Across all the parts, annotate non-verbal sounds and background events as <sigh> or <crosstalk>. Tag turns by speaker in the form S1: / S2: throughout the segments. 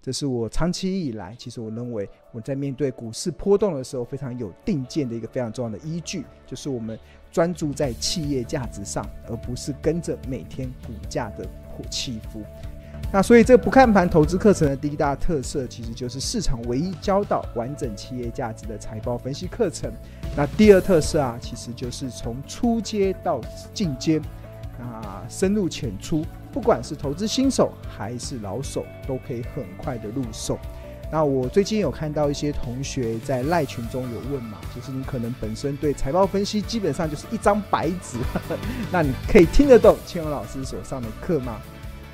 S1: 这是我长期以来，其实我认为我在面对股市波动的时候非常有定见的一个非常重要的依据，就是我们专注在企业价值上，而不是跟着每天股价的起伏。那所以，这不看盘投资课程的第一大特色，其实就是市场唯一教到完整企业价值的财报分析课程。那第二特色啊，其实就是从初阶到进阶，啊，深入浅出。不管是投资新手还是老手，都可以很快的入手。那我最近有看到一些同学在赖群中有问嘛，就是你可能本身对财报分析基本上就是一张白纸，<laughs> 那你可以听得懂千文老师所上的课吗？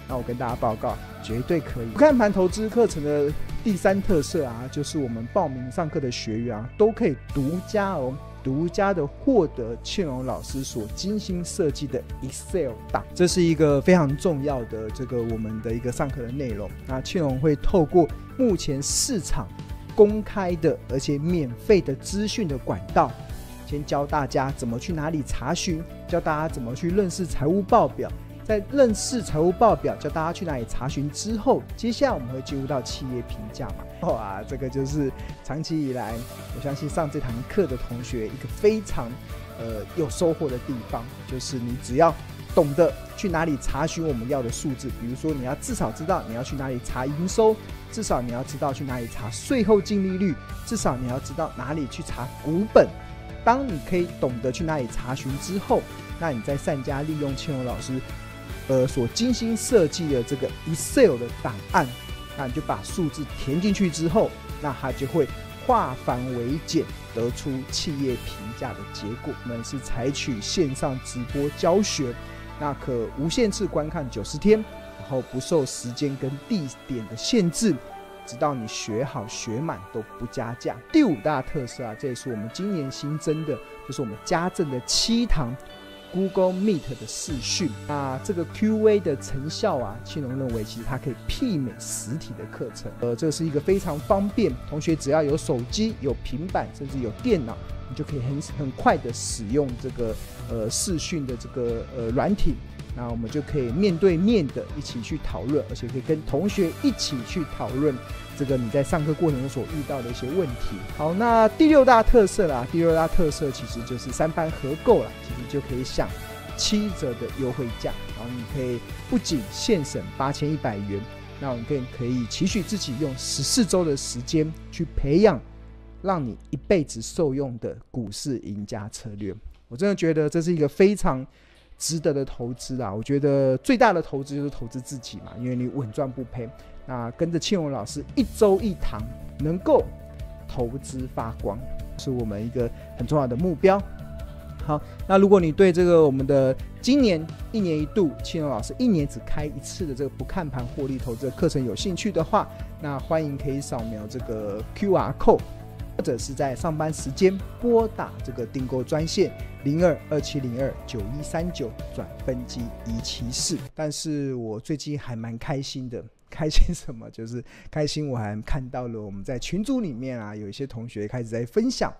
S1: 那我跟大家报告，绝对可以。看盘投资课程的第三特色啊，就是我们报名上课的学员啊，都可以独家哦。独家的获得庆荣老师所精心设计的 Excel 档，这是一个非常重要的这个我们的一个上课的内容。那庆荣会透过目前市场公开的而且免费的资讯的管道，先教大家怎么去哪里查询，教大家怎么去认识财务报表。在认识财务报表，教大家去哪里查询之后，接下来我们会进入到企业评价嘛？哇，这个就是长期以来，我相信上这堂课的同学一个非常呃有收获的地方，就是你只要懂得去哪里查询我们要的数字，比如说你要至少知道你要去哪里查营收，至少你要知道去哪里查税后净利率，至少你要知道哪里去查股本。当你可以懂得去哪里查询之后，那你在善加利用倩柔老师。呃，所精心设计的这个 Excel 的档案，那你就把数字填进去之后，那它就会化繁为简，得出企业评价的结果。我们是采取线上直播教学，那可无限次观看九十天，然后不受时间跟地点的限制，直到你学好学满都不加价。第五大特色啊，这也是我们今年新增的，就是我们家政的七堂。Google Meet 的视讯，那这个 Q&A 的成效啊，青龙认为其实它可以媲美实体的课程。呃，这是一个非常方便，同学只要有手机、有平板，甚至有电脑，你就可以很很快的使用这个呃视讯的这个呃软体。那我们就可以面对面的一起去讨论，而且可以跟同学一起去讨论这个你在上课过程中所遇到的一些问题。好，那第六大特色啦，第六大特色其实就是三班合购啦，其实就可以享七折的优惠价。然后你可以不仅现省八千一百元，那我们更可以期许自己用十四周的时间去培养，让你一辈子受用的股市赢家策略。我真的觉得这是一个非常。值得的投资啊，我觉得最大的投资就是投资自己嘛，因为你稳赚不赔。那跟着庆荣老师一周一堂，能够投资发光，是我们一个很重要的目标。好，那如果你对这个我们的今年一年一度庆荣老师一年只开一次的这个不看盘获利投资的课程有兴趣的话，那欢迎可以扫描这个 Q R code。或者是在上班时间拨打这个订购专线零二二七零二九一三九转分机一七四。但是我最近还蛮开心的，<laughs> 开心什么？就是开心我还看到了我们在群组里面啊，有一些同学开始在分享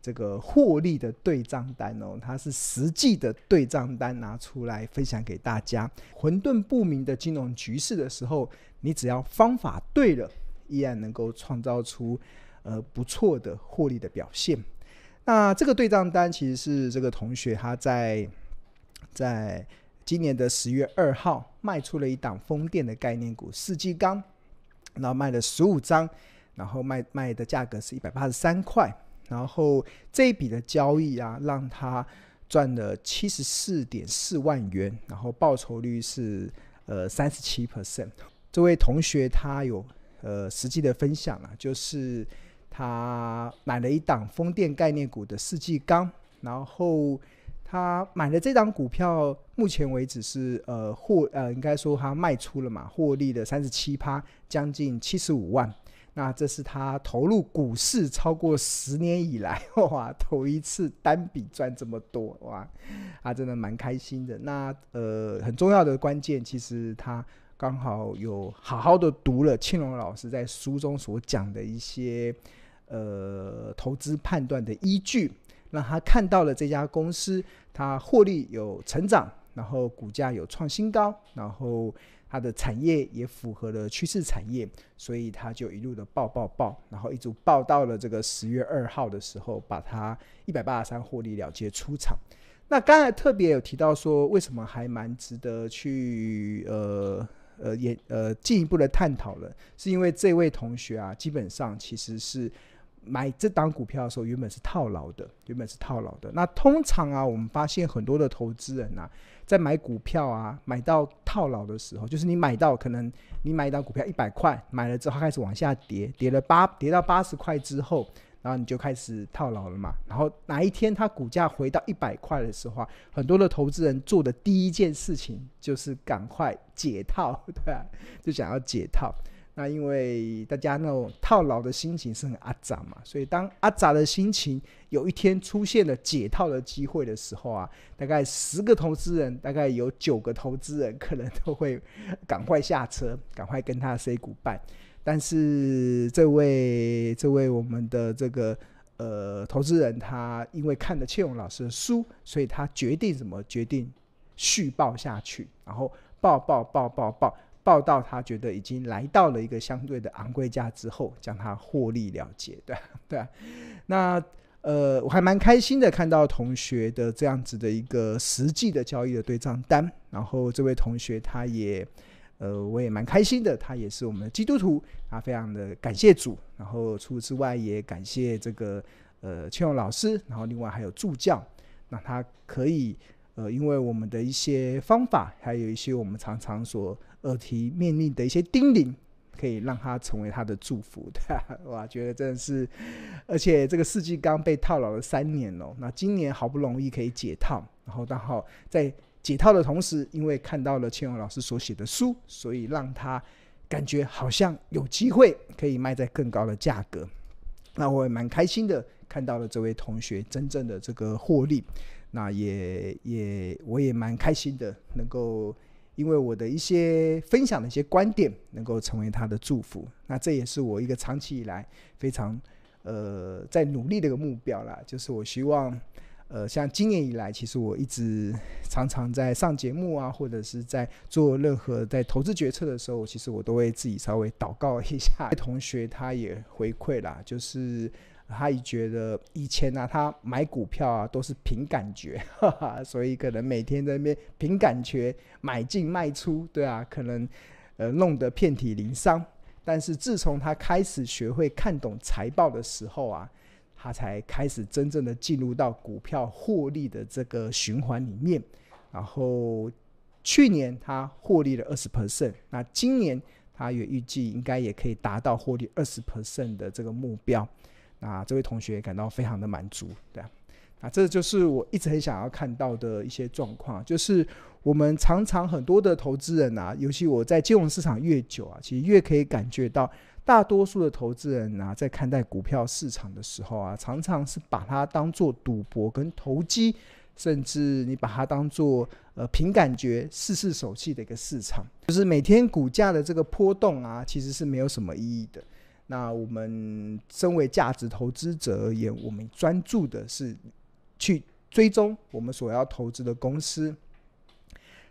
S1: 这个获利的对账单哦，它是实际的对账单拿出来分享给大家。混沌不明的金融局势的时候，你只要方法对了，依然能够创造出。呃，不错的获利的表现。那这个对账单其实是这个同学他在在今年的十月二号卖出了一档风电的概念股四季钢，然后卖了十五张，然后卖卖的价格是一百八十三块，然后这一笔的交易啊，让他赚了七十四点四万元，然后报酬率是呃三十七 percent。这位同学他有呃实际的分享啊，就是。他买了一档风电概念股的世纪钢，然后他买了这档股票，目前为止是呃获呃应该说他卖出了嘛，获利的三十七趴，将近七十五万。那这是他投入股市超过十年以来哇，头一次单笔赚这么多哇，他真的蛮开心的。那呃很重要的关键，其实他刚好有好好的读了庆荣老师在书中所讲的一些。呃，投资判断的依据，让他看到了这家公司，它获利有成长，然后股价有创新高，然后它的产业也符合了趋势产业，所以他就一路的报报报，然后一直报到了这个十月二号的时候，把它一百八十三获利了结出场。那刚才特别有提到说，为什么还蛮值得去呃呃也呃进一步的探讨了，是因为这位同学啊，基本上其实是。买这档股票的时候，原本是套牢的，原本是套牢的。那通常啊，我们发现很多的投资人啊，在买股票啊，买到套牢的时候，就是你买到可能你买一档股票一百块，买了之后开始往下跌，跌了八跌到八十块之后，然后你就开始套牢了嘛。然后哪一天它股价回到一百块的时候，很多的投资人做的第一件事情就是赶快解套，对吧？就想要解套。那因为大家那种套牢的心情是很阿杂嘛，所以当阿杂的心情有一天出现了解套的机会的时候啊，大概十个投资人大概有九个投资人可能都会 <laughs> 赶快下车，赶快跟他 say goodbye。但是这位这位我们的这个呃投资人，他因为看了切勇老师的书，所以他决定什么决定续报下去，然后报报报报报。报道，他觉得已经来到了一个相对的昂贵价之后，将他获利了结。对 <laughs> 对，那呃，我还蛮开心的，看到同学的这样子的一个实际的交易的对账单。然后这位同学他也呃，我也蛮开心的，他也是我们的基督徒，他非常的感谢主。然后除此之外，也感谢这个呃千勇老师，然后另外还有助教，那他可以。呃，因为我们的一些方法，还有一些我们常常所耳提面命的一些叮咛，可以让他成为他的祝福。<laughs> 对哇，觉得真的是，而且这个世纪刚被套牢了三年哦，那今年好不容易可以解套，然后刚好在解套的同时，因为看到了千荣老师所写的书，所以让他感觉好像有机会可以卖在更高的价格。那我也蛮开心的，看到了这位同学真正的这个获利。那也也我也蛮开心的，能够因为我的一些分享的一些观点，能够成为他的祝福。那这也是我一个长期以来非常呃在努力的一个目标啦，就是我希望呃像今年以来，其实我一直常常在上节目啊，或者是在做任何在投资决策的时候，其实我都会自己稍微祷告一下。<laughs> 同学他也回馈啦，就是。他也觉得以前呢，他买股票啊都是凭感觉，所以可能每天在那边凭感觉买进卖出，对啊，可能呃弄得遍体鳞伤。但是自从他开始学会看懂财报的时候啊，他才开始真正的进入到股票获利的这个循环里面。然后去年他获利了二十 percent，那今年他也预计应该也可以达到获利二十 percent 的这个目标。啊，这位同学感到非常的满足，对，啊，这就是我一直很想要看到的一些状况。就是我们常常很多的投资人啊，尤其我在金融市场越久啊，其实越可以感觉到，大多数的投资人啊，在看待股票市场的时候啊，常常是把它当做赌博跟投机，甚至你把它当做呃凭感觉、试试手气的一个市场。就是每天股价的这个波动啊，其实是没有什么意义的。那我们身为价值投资者而言，我们专注的是去追踪我们所要投资的公司，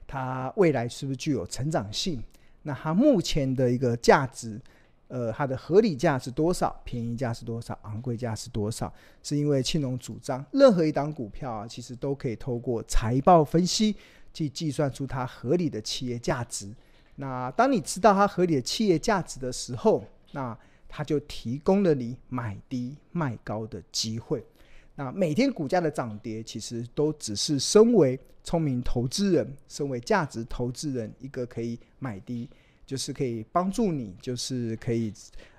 S1: 它未来是不是具有成长性？那它目前的一个价值，呃，它的合理价是多少？便宜价是多少？昂贵价是多少？是因为青龙主张，任何一档股票啊，其实都可以透过财报分析去计算出它合理的企业价值。那当你知道它合理的企业价值的时候，那它就提供了你买低卖高的机会。那每天股价的涨跌，其实都只是身为聪明投资人、身为价值投资人一个可以买低，就是可以帮助你，就是可以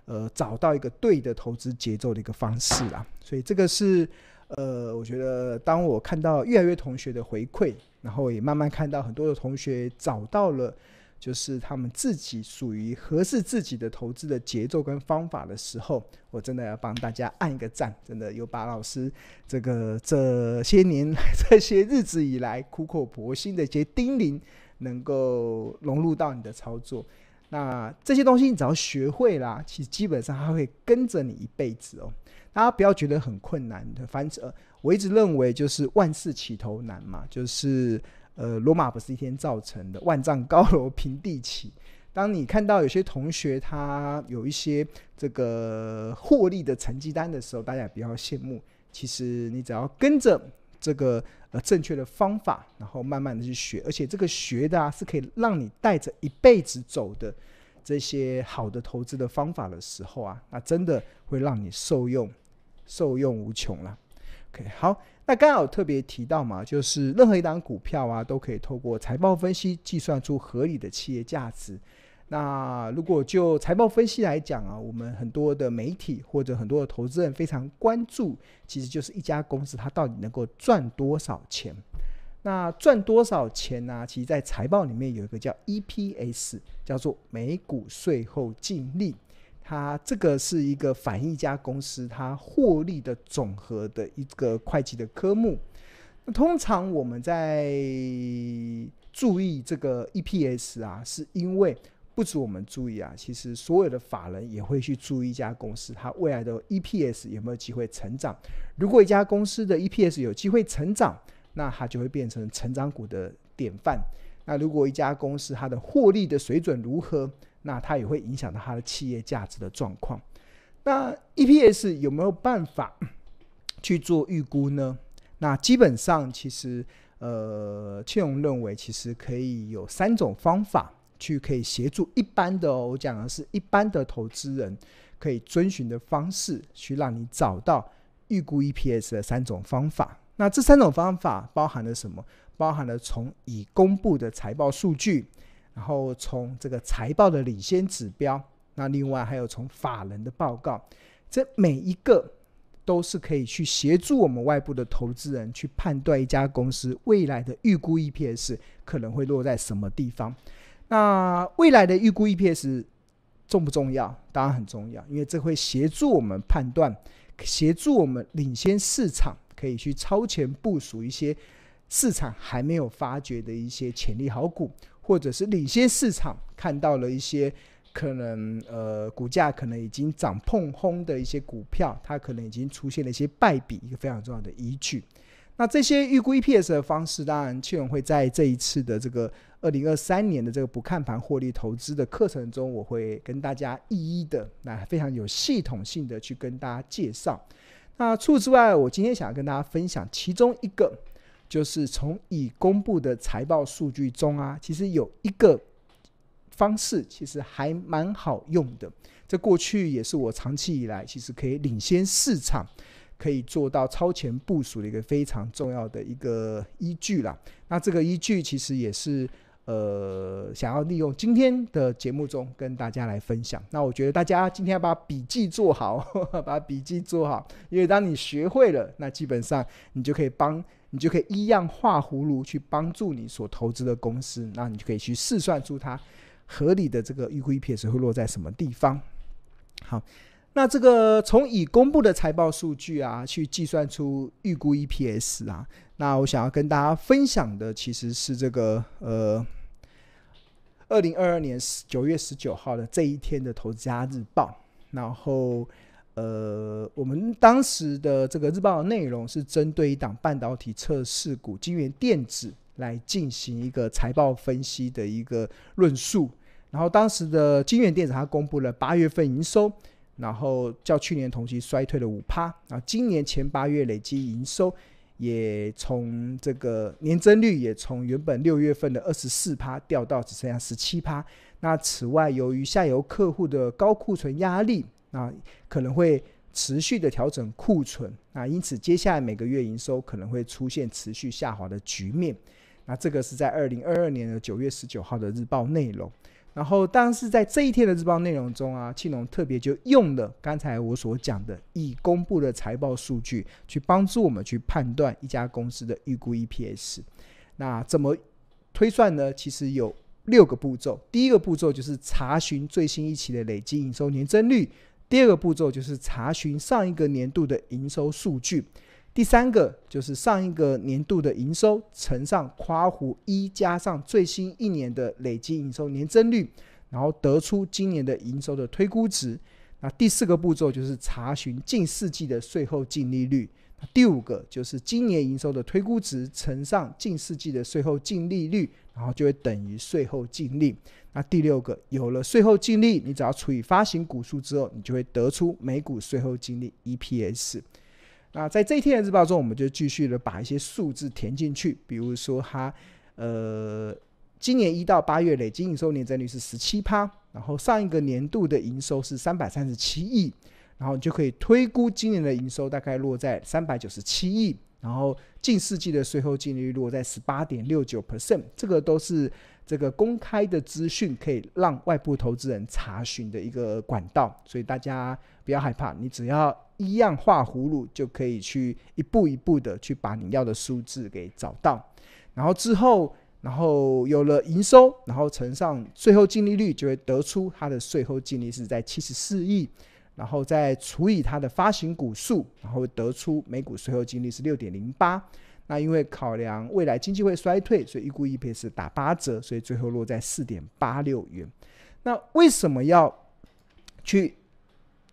S1: 呃找到一个对的投资节奏的一个方式啦。所以这个是呃，我觉得当我看到越来越同学的回馈，然后也慢慢看到很多的同学找到了。就是他们自己属于合适自己的投资的节奏跟方法的时候，我真的要帮大家按一个赞。真的有把老师这个这些年 <laughs> 这些日子以来苦口婆心的一些叮咛，能够融入到你的操作。那这些东西你只要学会啦，其实基本上他会跟着你一辈子哦。大家不要觉得很困难的，反正我一直认为就是万事起头难嘛，就是。呃，罗马不是一天造成的。万丈高楼平地起。当你看到有些同学他有一些这个获利的成绩单的时候，大家也不要羡慕。其实你只要跟着这个呃正确的方法，然后慢慢的去学，而且这个学的啊是可以让你带着一辈子走的这些好的投资的方法的时候啊，那真的会让你受用，受用无穷了。OK，好。那刚好有特别提到嘛，就是任何一档股票啊，都可以透过财报分析计算出合理的企业价值。那如果就财报分析来讲啊，我们很多的媒体或者很多的投资人非常关注，其实就是一家公司它到底能够赚多少钱。那赚多少钱呢？其实，在财报里面有一个叫 EPS，叫做每股税后净利。它这个是一个反映一家公司它获利的总和的一个会计的科目。那通常我们在注意这个 EPS 啊，是因为不止我们注意啊，其实所有的法人也会去注意一家公司它未来的 EPS 有没有机会成长。如果一家公司的 EPS 有机会成长，那它就会变成成长股的典范。那如果一家公司它的获利的水准如何？那它也会影响到它的企业价值的状况。那 EPS 有没有办法 <clears throat> 去做预估呢？那基本上，其实呃，庆荣认为其实可以有三种方法去可以协助一般的，我讲的是一般的投资人可以遵循的方式，去让你找到预估 EPS 的三种方法。那这三种方法包含了什么？包含了从已公布的财报数据。然后从这个财报的领先指标，那另外还有从法人的报告，这每一个都是可以去协助我们外部的投资人去判断一家公司未来的预估 EPS 可能会落在什么地方。那未来的预估 EPS 重不重要？当然很重要，因为这会协助我们判断，协助我们领先市场，可以去超前部署一些市场还没有发掘的一些潜力好股。或者是领先市场看到了一些可能呃股价可能已经涨碰轰的一些股票，它可能已经出现了一些败笔，一个非常重要的依据。那这些预估 EPS 的方式，当然，青龙会在这一次的这个二零二三年的这个不看盘获利投资的课程中，我会跟大家一一的那非常有系统性的去跟大家介绍。那除此之外，我今天想要跟大家分享其中一个。就是从已公布的财报数据中啊，其实有一个方式，其实还蛮好用的。这过去也是我长期以来其实可以领先市场，可以做到超前部署的一个非常重要的一个依据啦。那这个依据其实也是。呃，想要利用今天的节目中跟大家来分享。那我觉得大家今天要把笔记做好，把笔记做好，因为当你学会了，那基本上你就可以帮，你就可以一样画葫芦去帮助你所投资的公司。那你就可以去试算出它合理的这个预估 EPS 会落在什么地方。好，那这个从已公布的财报数据啊，去计算出预估 EPS 啊。那我想要跟大家分享的其实是这个呃，二零二二年九月十九号的这一天的投资家日报。然后呃，我们当时的这个日报的内容是针对一档半导体测试股金源电子来进行一个财报分析的一个论述。然后当时的金源电子它公布了八月份营收，然后较去年同期衰退了五趴，然后今年前八月累积营收。也从这个年增率也从原本六月份的二十四趴掉到只剩下十七趴。那此外，由于下游客户的高库存压力，啊，可能会持续的调整库存，啊，因此接下来每个月营收可能会出现持续下滑的局面。那这个是在二零二二年的九月十九号的日报内容。然后，但是在这一天的日报内容中啊，庆龙特别就用了刚才我所讲的已公布的财报数据，去帮助我们去判断一家公司的预估 EPS。那怎么推算呢？其实有六个步骤。第一个步骤就是查询最新一期的累计营收年增率；第二个步骤就是查询上一个年度的营收数据。第三个就是上一个年度的营收乘上夸弧一加上最新一年的累积营收年增率，然后得出今年的营收的推估值。那第四个步骤就是查询近四季的税后净利率。那第五个就是今年营收的推估值乘上近四季的税后净利率，然后就会等于税后净利。那第六个，有了税后净利，你只要除以发行股数之后，你就会得出每股税后净利 EPS。那在这一天的日报中，我们就继续的把一些数字填进去，比如说它，呃，今年一到八月累计营收年增率是十七趴，然后上一个年度的营收是三百三十七亿，然后就可以推估今年的营收大概落在三百九十七亿，然后近世纪的税后净利率落在十八点六九 percent，这个都是。这个公开的资讯可以让外部投资人查询的一个管道，所以大家不要害怕，你只要一样画葫芦，就可以去一步一步的去把你要的数字给找到，然后之后，然后有了营收，然后乘上税后净利率，就会得出它的税后净利是在七十四亿，然后再除以它的发行股数，然后得出每股税后净利是六点零八。那因为考量未来经济会衰退，所以预估 EPS 打八折，所以最后落在四点八六元。那为什么要去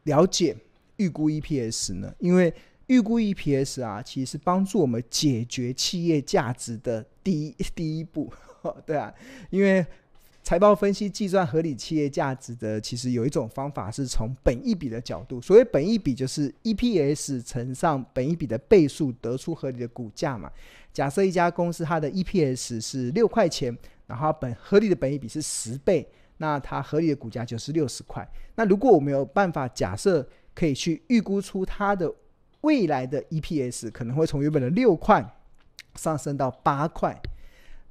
S1: 了解预估 EPS 呢？因为预估 EPS 啊，其实帮助我们解决企业价值的第一第一步，<laughs> 对啊，因为。财报分析计算合理企业价值的，其实有一种方法是从本一比的角度。所谓本一比，就是 EPS 乘上本一比的倍数，得出合理的股价嘛。假设一家公司它的 EPS 是六块钱，然后本合理的本一比是十倍，那它合理的股价就是六十块。那如果我没有办法，假设可以去预估出它的未来的 EPS，可能会从原本的六块上升到八块。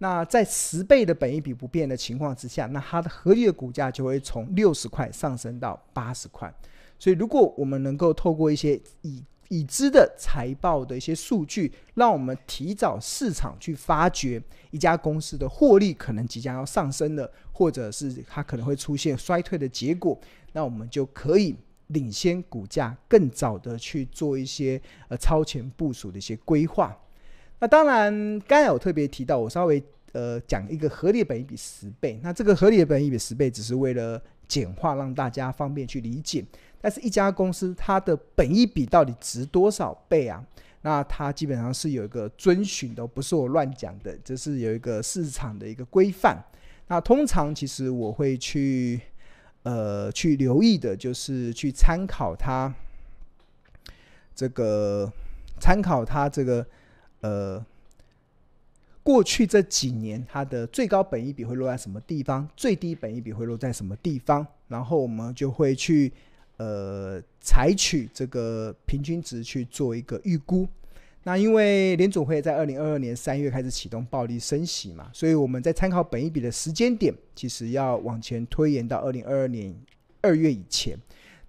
S1: 那在十倍的本一笔不变的情况之下，那它的合理的股价就会从六十块上升到八十块。所以，如果我们能够透过一些已已知的财报的一些数据，让我们提早市场去发掘一家公司的获利可能即将要上升的，或者是它可能会出现衰退的结果，那我们就可以领先股价更早的去做一些呃超前部署的一些规划。那当然，刚才我特别提到，我稍微呃讲一个合理的本益比十倍。那这个合理的本益比十倍，只是为了简化让大家方便去理解。但是，一家公司它的本益比到底值多少倍啊？那它基本上是有一个遵循的，不是我乱讲的，这是有一个市场的一个规范。那通常，其实我会去呃去留意的，就是去参考它这个参考它这个。呃，过去这几年它的最高本一笔会落在什么地方，最低本一笔会落在什么地方，然后我们就会去呃采取这个平均值去做一个预估。那因为联总会在二零二二年三月开始启动暴力升息嘛，所以我们在参考本一笔的时间点，其实要往前推延到二零二二年二月以前。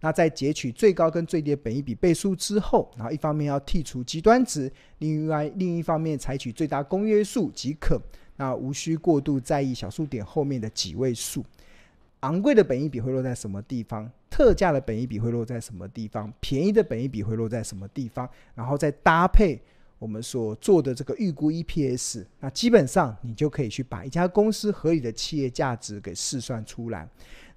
S1: 那在截取最高跟最低的本一笔倍数之后，然后一方面要剔除极端值，另外另一方面采取最大公约数即可。那无需过度在意小数点后面的几位数。昂贵的本一笔会落在什么地方？特价的本一笔会落在什么地方？便宜的本一笔会落在什么地方？然后再搭配。我们所做的这个预估 EPS，那基本上你就可以去把一家公司合理的企业价值给试算出来。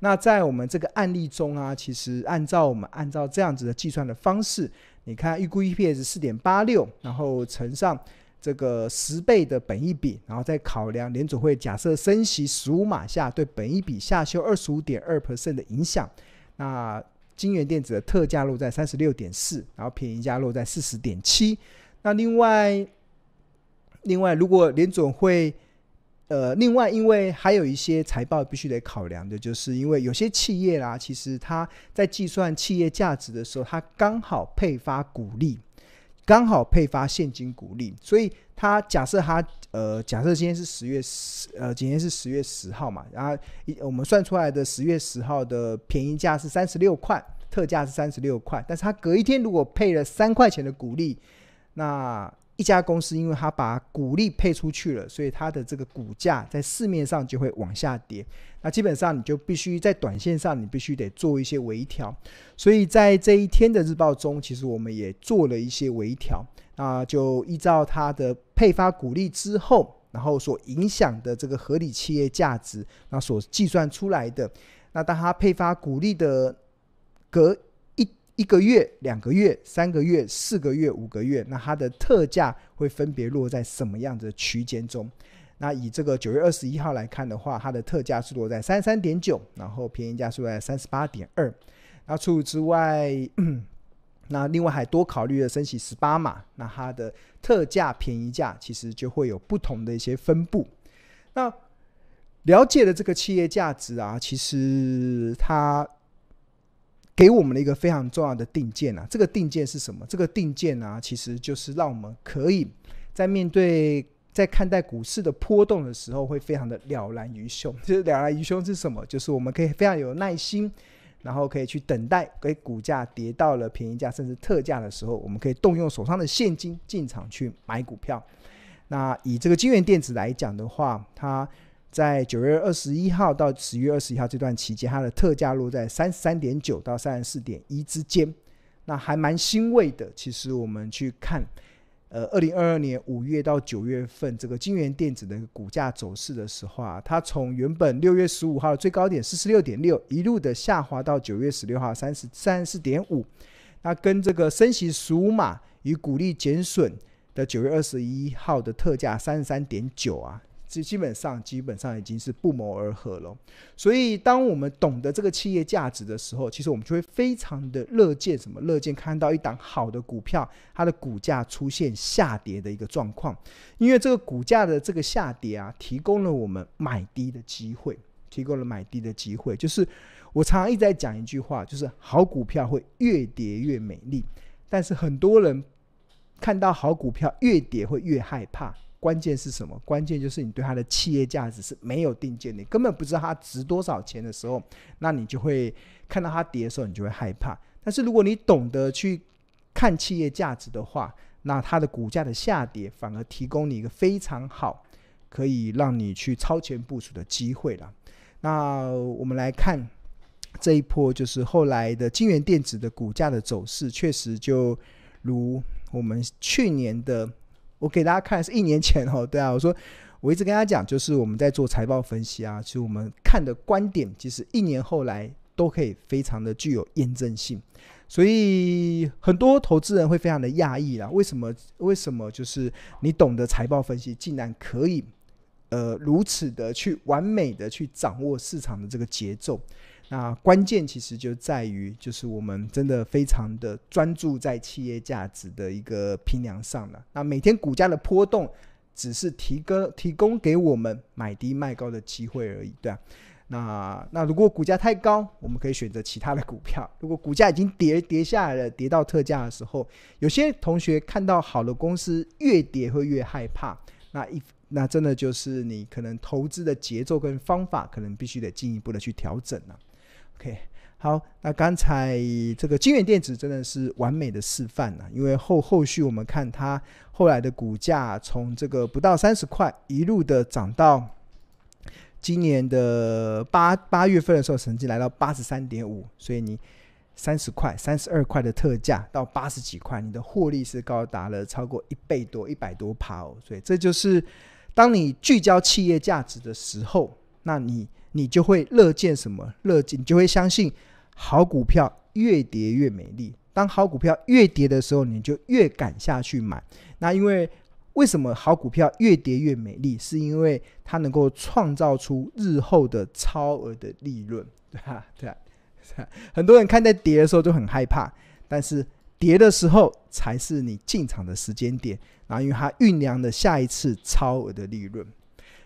S1: 那在我们这个案例中啊，其实按照我们按照这样子的计算的方式，你看预估 EPS 四点八六，然后乘上这个十倍的本益比，然后再考量联总会假设升息十五码下对本益比下修二十五点二的影响。那金源电子的特价落在三十六点四，然后便宜价落在四十点七。那另外，另外，如果联总会，呃，另外，因为还有一些财报必须得考量的，就是因为有些企业啦，其实它在计算企业价值的时候，它刚好配发股利，刚好配发现金股利，所以它假设它，呃，假设今天是十月十，呃，今天是十月十号嘛，然后我们算出来的十月十号的便宜价是三十六块，特价是三十六块，但是它隔一天如果配了三块钱的股利。那一家公司，因为它把股利配出去了，所以它的这个股价在市面上就会往下跌。那基本上你就必须在短线上，你必须得做一些微调。所以在这一天的日报中，其实我们也做了一些微调。那就依照它的配发股利之后，然后所影响的这个合理企业价值，那所计算出来的。那当它配发股利的隔一个月、两个月、三个月、四个月、五个月，那它的特价会分别落在什么样的区间中？那以这个九月二十一号来看的话，它的特价是落在三三点九，然后便宜价是在三十八点二。那除此之外，<clears throat> 那另外还多考虑了升息十八码，那它的特价、便宜价其实就会有不同的一些分布。那了解的这个企业价值啊，其实它。给我们的一个非常重要的定见啊，这个定见是什么？这个定见啊，其实就是让我们可以在面对在看待股市的波动的时候，会非常的了然于胸。就是了然于胸是什么？就是我们可以非常有耐心，然后可以去等待，给股价跌到了便宜价甚至特价的时候，我们可以动用手上的现金进场去买股票。那以这个金源电子来讲的话，它。在九月二十一号到十月二十一号这段期间，它的特价落在三十三点九到三十四点一之间，那还蛮欣慰的。其实我们去看，呃，二零二二年五月到九月份这个金源电子的股价走势的时候啊，它从原本六月十五号的最高点四十六点六一路的下滑到九月十六号三十三四点五，那跟这个升息十五码与股利减损的九月二十一号的特价三十三点九啊。是基本上基本上已经是不谋而合了，所以当我们懂得这个企业价值的时候，其实我们就会非常的乐见什么乐见看到一档好的股票，它的股价出现下跌的一个状况，因为这个股价的这个下跌啊，提供了我们买低的机会，提供了买低的机会。就是我常常一直在讲一句话，就是好股票会越跌越美丽，但是很多人看到好股票越跌会越害怕。关键是什么？关键就是你对它的企业价值是没有定见，你根本不知道它值多少钱的时候，那你就会看到它跌的时候，你就会害怕。但是如果你懂得去看企业价值的话，那它的股价的下跌反而提供你一个非常好可以让你去超前部署的机会了。那我们来看这一波，就是后来的金源电子的股价的走势，确实就如我们去年的。我给大家看是一年前哦，<laughs> 对啊，我说我一直跟大家讲，就是我们在做财报分析啊，其实我们看的观点，其实一年后来都可以非常的具有验证性，所以很多投资人会非常的讶异啦，为什么？为什么？就是你懂得财报分析，竟然可以呃如此的去完美的去掌握市场的这个节奏。那关键其实就在于，就是我们真的非常的专注在企业价值的一个平量上了。那每天股价的波动，只是提供提供给我们买低卖高的机会而已，对吧？那那如果股价太高，我们可以选择其他的股票；如果股价已经跌跌下来了，跌到特价的时候，有些同学看到好的公司越跌会越害怕，那一那真的就是你可能投资的节奏跟方法可能必须得进一步的去调整了。OK，好，那刚才这个金源电子真的是完美的示范呢，因为后后续我们看它后来的股价从这个不到三十块一路的涨到今年的八八月份的时候，成绩来到八十三点五，所以你三十块、三十二块的特价到八十几块，你的获利是高达了超过一倍多、一百多趴哦，所以这就是当你聚焦企业价值的时候，那你。你就会乐见什么乐见，你就会相信好股票越跌越美丽。当好股票越跌的时候，你就越敢下去买。那因为为什么好股票越跌越美丽？是因为它能够创造出日后的超额的利润，对吧？对啊，<laughs> 很多人看在跌的时候就很害怕，但是跌的时候才是你进场的时间点，然后因为它酝酿了下一次超额的利润。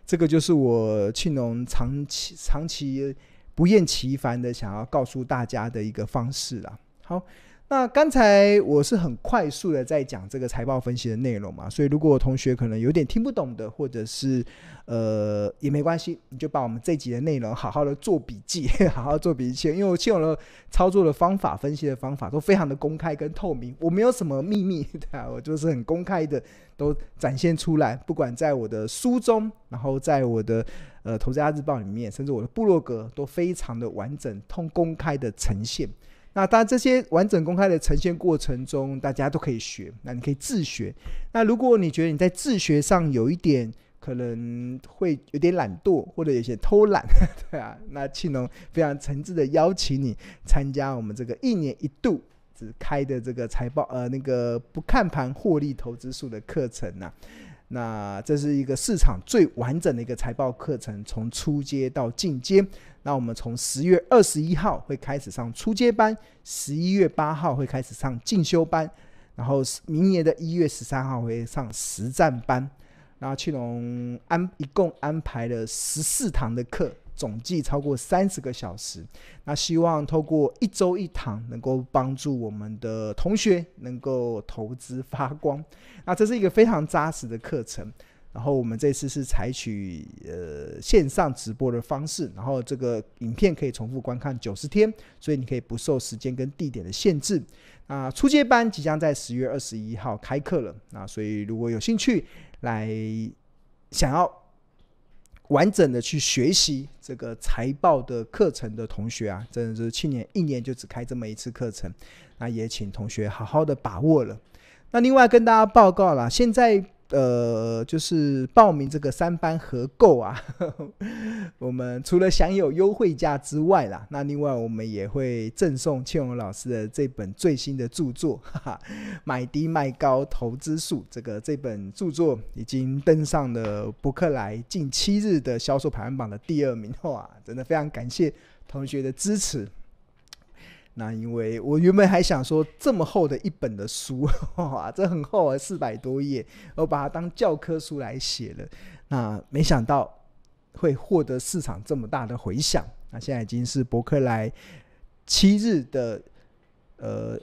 S1: 这个就是我庆农长期、长期不厌其烦的想要告诉大家的一个方式了。好。那刚才我是很快速的在讲这个财报分析的内容嘛，所以如果同学可能有点听不懂的，或者是呃也没关系，你就把我们这集的内容好好的做笔记，<laughs> 好好做笔记，因为我所有的操作的方法、分析的方法都非常的公开跟透明，我没有什么秘密，对啊，我就是很公开的都展现出来，不管在我的书中，然后在我的呃投资家日报里面，甚至我的部落格都非常的完整、通公开的呈现。那然，这些完整公开的呈现过程中，大家都可以学。那你可以自学。那如果你觉得你在自学上有一点可能会有点懒惰，或者有些偷懒，<laughs> 对啊，那庆农非常诚挚的邀请你参加我们这个一年一度只开的这个财报呃那个不看盘获利投资数的课程呢。那这是一个市场最完整的一个财报课程，从初阶到进阶。那我们从十月二十一号会开始上初阶班，十一月八号会开始上进修班，然后明年的一月十三号会上实战班。然后去龙安一共安排了十四堂的课。总计超过三十个小时，那希望透过一周一堂，能够帮助我们的同学能够投资发光。<laughs> 那这是一个非常扎实的课程。然后我们这次是采取呃线上直播的方式，然后这个影片可以重复观看九十天，所以你可以不受时间跟地点的限制。啊，初阶班即将在十月二十一号开课了那所以如果有兴趣来想要。完整的去学习这个财报的课程的同学啊，真的是去年一年就只开这么一次课程，那也请同学好好的把握了。那另外跟大家报告了，现在。呃，就是报名这个三班合购啊，<laughs> 我们除了享有优惠价之外啦，那另外我们也会赠送倩荣老师的这本最新的著作《哈哈，买低卖高投资术》。这个这本著作已经登上了博克莱近七日的销售排行榜的第二名后啊，真的非常感谢同学的支持。那因为我原本还想说，这么厚的一本的书，<laughs> 哇，这很厚啊，四百多页，我把它当教科书来写了。那没想到会获得市场这么大的回响。那现在已经是博客来七日的呃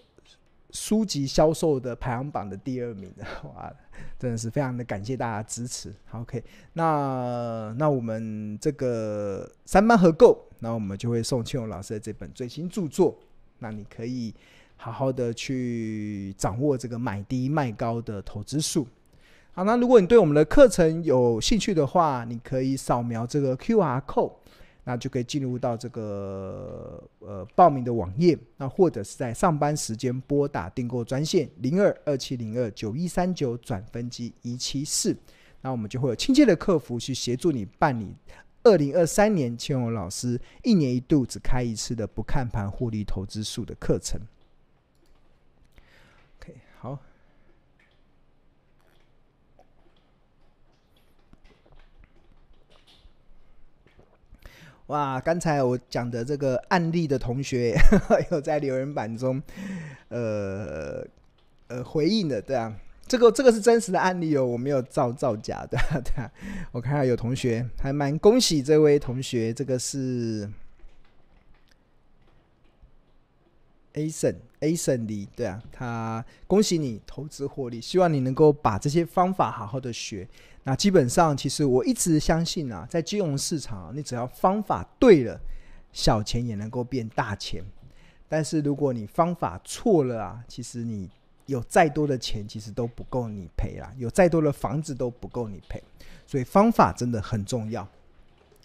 S1: 书籍销售的排行榜的第二名，<laughs> 哇，真的是非常的感谢大家支持。OK，那那我们这个三班合购，那我们就会送庆荣老师的这本最新著作。那你可以好好的去掌握这个买低卖高的投资数。好，那如果你对我们的课程有兴趣的话，你可以扫描这个 Q R code，那就可以进入到这个呃报名的网页，那或者是在上班时间拨打订购专线零二二七零二九一三九转分机一七四，那我们就会有亲切的客服去协助你办理。二零二三年，千红老师一年一度只开一次的不看盘获利投资术的课程。OK，好。哇，刚才我讲的这个案例的同学 <laughs> 有在留言板中，呃呃回应的，对啊。这个这个是真实的案例哦，我没有造造假的。<laughs> 对啊，我看到有同学，还蛮恭喜这位同学。这个是 A 省 A 省的，对啊，他恭喜你投资获利，希望你能够把这些方法好好的学。那基本上，其实我一直相信啊，在金融市场，你只要方法对了，小钱也能够变大钱。但是如果你方法错了啊，其实你。有再多的钱，其实都不够你赔啦；有再多的房子，都不够你赔。所以方法真的很重要。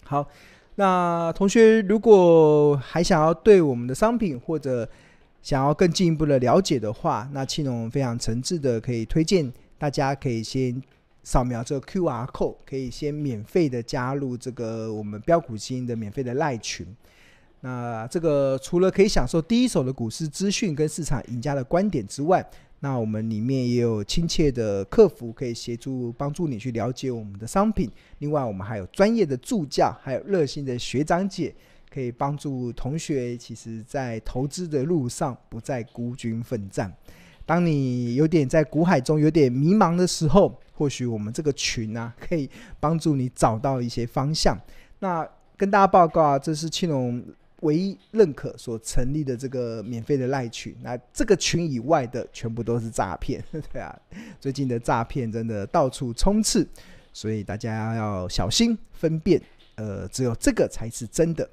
S1: 好，那同学如果还想要对我们的商品或者想要更进一步的了解的话，那庆隆非常诚挚的可以推荐大家，可以先扫描这个 Q R code，可以先免费的加入这个我们标股金的免费的赖群。那这个除了可以享受第一手的股市资讯跟市场赢家的观点之外，那我们里面也有亲切的客服可以协助帮助你去了解我们的商品，另外我们还有专业的助教，还有热心的学长姐，可以帮助同学，其实在投资的路上不再孤军奋战。当你有点在股海中有点迷茫的时候，或许我们这个群啊可以帮助你找到一些方向。那跟大家报告啊，这是青龙。唯一认可所成立的这个免费的赖群，那这个群以外的全部都是诈骗，<laughs> 对啊，最近的诈骗真的到处充斥，所以大家要小心分辨，呃，只有这个才是真的。